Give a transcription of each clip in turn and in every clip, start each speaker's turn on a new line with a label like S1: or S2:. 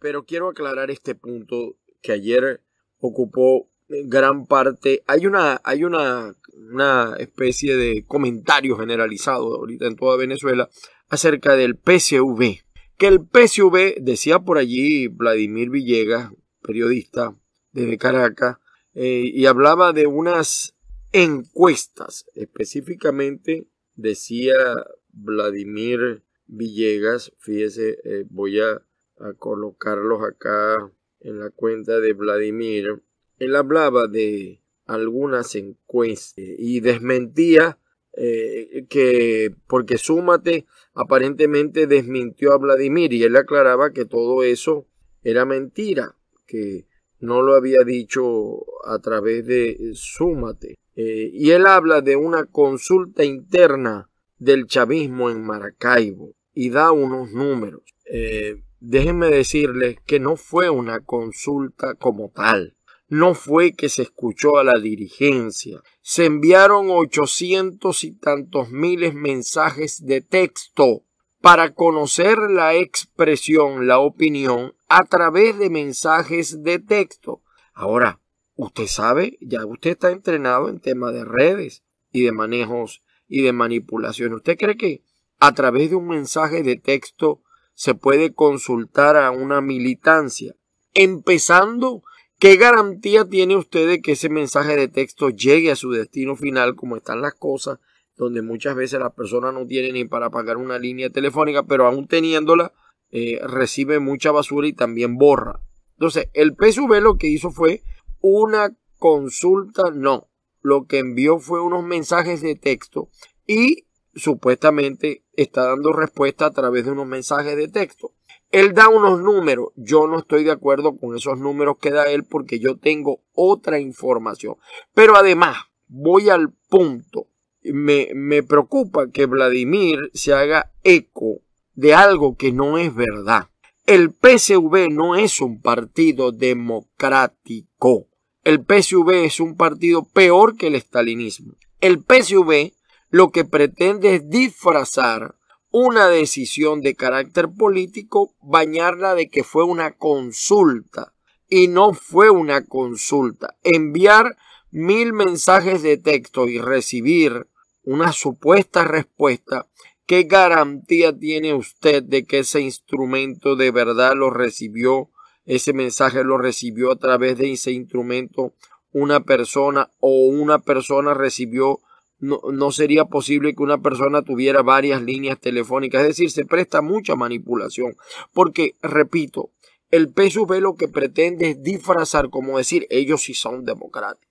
S1: pero quiero aclarar este punto que ayer ocupó gran parte. Hay una, hay una, especie de comentario generalizado ahorita en toda Venezuela acerca del PCV. Que el PCV, decía por allí Vladimir Villegas, periodista desde Caracas, eh, y hablaba de unas encuestas. Específicamente decía Vladimir Villegas, fíjese, eh, voy a a colocarlos acá en la cuenta de Vladimir, él hablaba de algunas encuestas y desmentía eh, que, porque Súmate aparentemente desmintió a Vladimir y él aclaraba que todo eso era mentira, que no lo había dicho a través de Súmate. Eh, y él habla de una consulta interna del chavismo en Maracaibo y da unos números. Eh, déjenme decirles que no fue una consulta como tal. No fue que se escuchó a la dirigencia. Se enviaron ochocientos y tantos miles mensajes de texto para conocer la expresión, la opinión, a través de mensajes de texto. Ahora, usted sabe, ya usted está entrenado en temas de redes y de manejos y de manipulación. ¿Usted cree que a través de un mensaje de texto se puede consultar a una militancia. Empezando, ¿qué garantía tiene usted de que ese mensaje de texto llegue a su destino final como están las cosas? donde muchas veces la persona no tiene ni para pagar una línea telefónica, pero aún teniéndola, eh, recibe mucha basura y también borra. Entonces, el PSV lo que hizo fue una consulta, no, lo que envió fue unos mensajes de texto y supuestamente está dando respuesta a través de unos mensajes de texto. Él da unos números, yo no estoy de acuerdo con esos números que da él porque yo tengo otra información. Pero además, voy al punto, me, me preocupa que Vladimir se haga eco de algo que no es verdad. El PSV no es un partido democrático. El PSV es un partido peor que el estalinismo. El PSV lo que pretende es disfrazar una decisión de carácter político, bañarla de que fue una consulta. Y no fue una consulta. Enviar mil mensajes de texto y recibir una supuesta respuesta, ¿qué garantía tiene usted de que ese instrumento de verdad lo recibió, ese mensaje lo recibió a través de ese instrumento una persona o una persona recibió no, sería posible que una persona tuviera varias líneas telefónicas. Es decir, se presta mucha manipulación. Porque, repito, el PSUV lo que pretende es disfrazar, como decir, ellos sí son democráticos.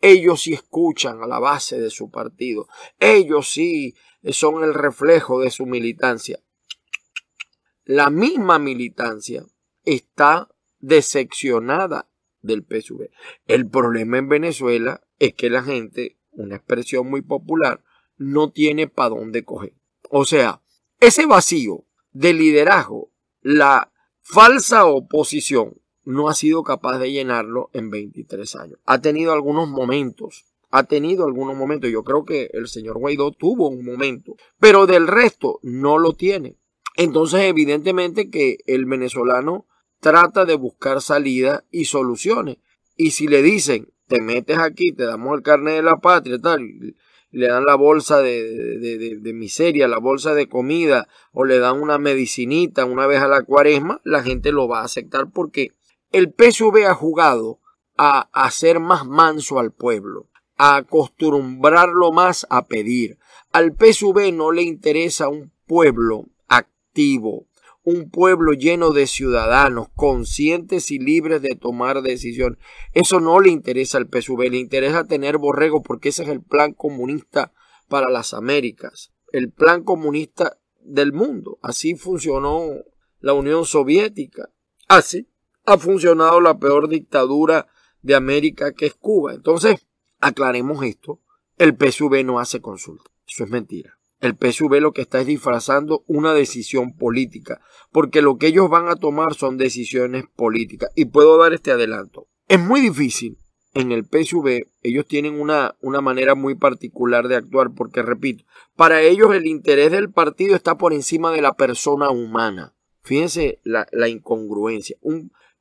S1: Ellos sí escuchan a la base de su partido. Ellos sí son el reflejo de su militancia. La misma militancia está decepcionada del PSUV. El problema en Venezuela es que la gente una expresión muy popular, no tiene para dónde coger. O sea, ese vacío de liderazgo, la falsa oposición, no ha sido capaz de llenarlo en 23 años. Ha tenido algunos momentos, ha tenido algunos momentos. Yo creo que el señor Guaidó tuvo un momento, pero del resto no lo tiene. Entonces, evidentemente que el venezolano trata de buscar salida y soluciones. Y si le dicen, te metes aquí, te damos el carnet de la patria, tal, le dan la bolsa de, de, miseria, la bolsa de comida, o le dan una medicinita una vez a la cuaresma, la gente lo va a aceptar porque el PSV ha jugado a hacer más manso al pueblo, a acostumbrarlo más a pedir. Al PSV no le interesa un pueblo activo, un pueblo lleno de ciudadanos conscientes y libres de tomar decisiones. Eso no le interesa al PSUV, le interesa tener borrego porque ese es el plan comunista para las Américas, el plan comunista del mundo. Así funcionó la Unión Soviética. Así ha funcionado la peor dictadura de América que es Cuba. Entonces, aclaremos esto, el PSUV no hace consulta. Eso es mentira. El PSV lo que está es disfrazando una decisión política, porque lo que ellos van a tomar son decisiones políticas. Y puedo dar este adelanto. Es muy difícil. En el PSV ellos tienen una, una manera muy particular de actuar, porque repito, para ellos el interés del partido está por encima de la persona humana. Fíjense la, incongruencia.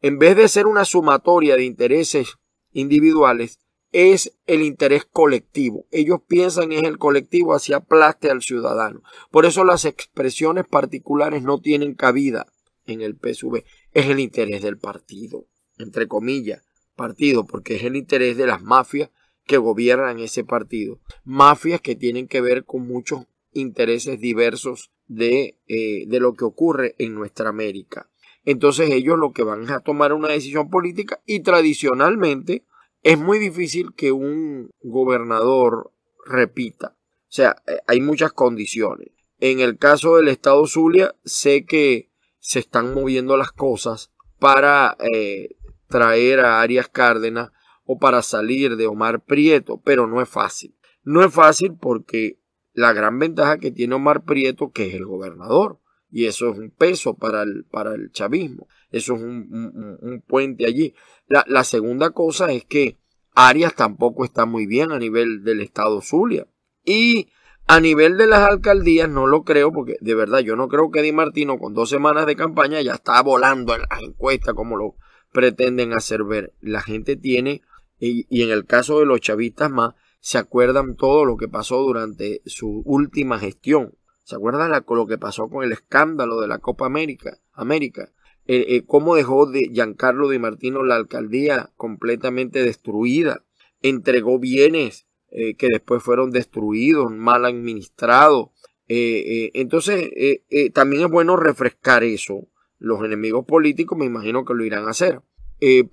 S1: en vez de ser una sumatoria de intereses individuales, es el interés colectivo. Ellos piensan en el colectivo hacia aplaste al ciudadano. Por eso las expresiones particulares no tienen cabida en el PSV. Es el interés del partido, entre comillas, partido, porque es el interés de las mafias que gobiernan ese partido. Mafias que tienen que ver con muchos intereses diversos de, eh, de lo que ocurre en nuestra América. Entonces ellos lo que van a tomar una decisión política y tradicionalmente es muy difícil que un gobernador repita. O sea, eh, hay muchas condiciones. En el caso del estado Zulia, sé que se están moviendo las cosas para eh, traer a Arias Cárdenas o para salir de Omar Prieto, pero no es fácil. No es fácil porque la gran ventaja que tiene Omar Prieto, que es el gobernador, y eso es un peso para el, para el chavismo. Eso es un, puente allí. La, segunda cosa es que Arias tampoco está muy bien a nivel del estado Zulia. Y a nivel de las alcaldías no lo creo, porque de verdad yo no creo que Di Martino con dos semanas de campaña ya está volando en las encuestas como lo pretenden hacer ver. La gente tiene, y, y en el caso de los chavistas más, se acuerdan todo lo que pasó durante su última gestión. ¿Se acuerdan lo que pasó con el escándalo de la Copa América? América. Eh, eh, cómo dejó de Giancarlo Di Martino la alcaldía completamente destruida. Entregó bienes eh, que después fueron destruidos, mal administrados. entonces, también es bueno refrescar eso. Los enemigos políticos me imagino que lo irán a hacer.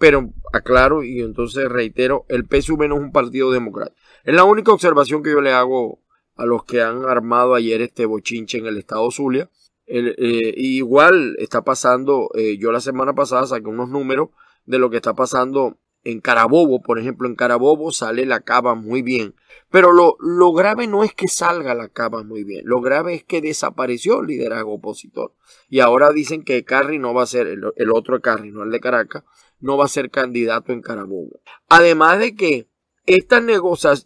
S1: pero aclaro y entonces reitero, el PSUV no es un partido democrático. Es la única observación que yo le hago a los que han armado ayer este bochinche en el estado Zulia. Eh, igual está pasando, eh, yo la semana pasada saqué unos números de lo que está pasando en Carabobo, por ejemplo, en Carabobo sale la cava muy bien. Pero lo, grave no es que salga la cava muy bien, lo grave es que desapareció el liderazgo opositor. Y ahora dicen que Carri no va a ser, el, el otro Carri, no el de Caracas, no va a ser candidato en Carabobo. Además de que estas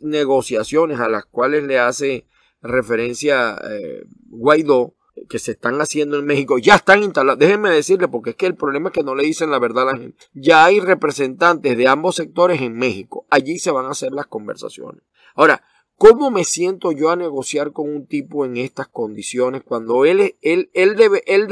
S1: negociaciones a las cuales le hace referencia eh, Guaidó, que se están haciendo en México, ya están instaladas. Déjenme decirle, porque es que el problema es que no le dicen la verdad a la gente. Ya hay representantes de ambos sectores en México. Allí se van a hacer las conversaciones. Ahora, ¿cómo me siento yo a negociar con un tipo en estas condiciones cuando él, él, él, debe, él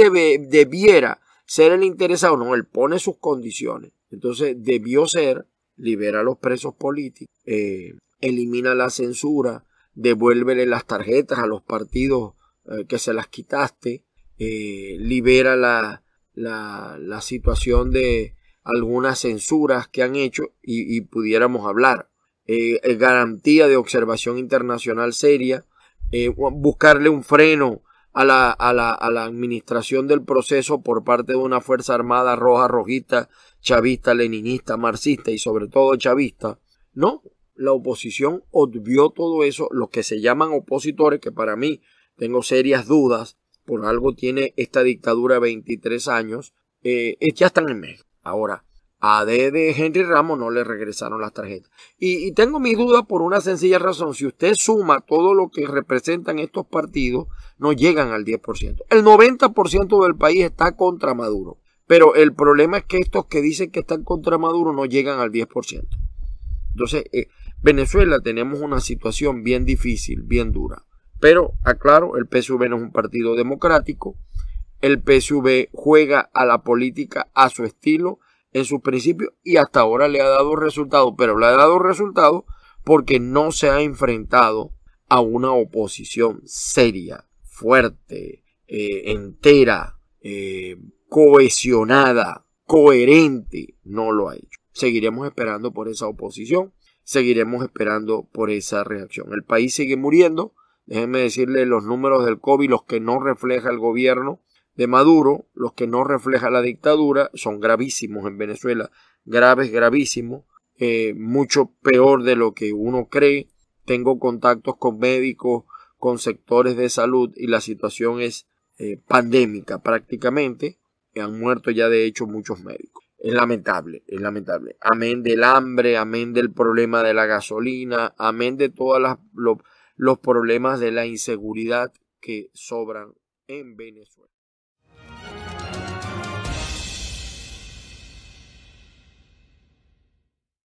S1: debiera ser el interesado? No, él pone sus condiciones. Entonces, debió ser libera a los presos políticos, eh, elimina la censura, devuélvele las tarjetas a los partidos eh, que se las quitaste, eh, libera la, situación de algunas censuras que han hecho y pudiéramos hablar. garantía de observación internacional seria, buscarle un freno a la, a, la, a la, administración del proceso por parte de una Fuerza Armada roja, rojita, chavista, leninista, marxista y sobre todo chavista. No, la oposición obvió todo eso, los que se llaman opositores, que para mí tengo serias dudas, por algo tiene esta dictadura 23 años, eh, ya están en México. Ahora, a de Henry Ramos no le regresaron las tarjetas. Y, tengo mis dudas por una sencilla razón. Si usted suma todo lo que representan estos partidos, no llegan al 10%. El 90% del país está contra Maduro. Pero el problema es que estos que dicen que están contra Maduro no llegan al 10%. Entonces, eh, Venezuela tenemos una situación bien difícil, bien dura. Pero, aclaro, el PSV no es un partido democrático. El PSV juega a la política a su estilo en sus principios y hasta ahora le ha dado resultado, pero le ha dado resultado porque no se ha enfrentado a una oposición seria, fuerte, eh, entera, eh, cohesionada, coherente, no lo ha hecho. Seguiremos esperando por esa oposición, seguiremos esperando por esa reacción. El país sigue muriendo, déjenme decirle los números del COVID, los que no refleja el gobierno, de Maduro, los que no refleja la dictadura, son gravísimos en Venezuela, graves, gravísimos, eh, mucho peor de lo que uno cree. Tengo contactos con médicos, con sectores de salud y la situación es eh, pandémica prácticamente. Han muerto ya de hecho muchos médicos. Es lamentable, es lamentable. Amén del hambre, amén del problema de la gasolina, amén de todos los problemas de la inseguridad que sobran en Venezuela.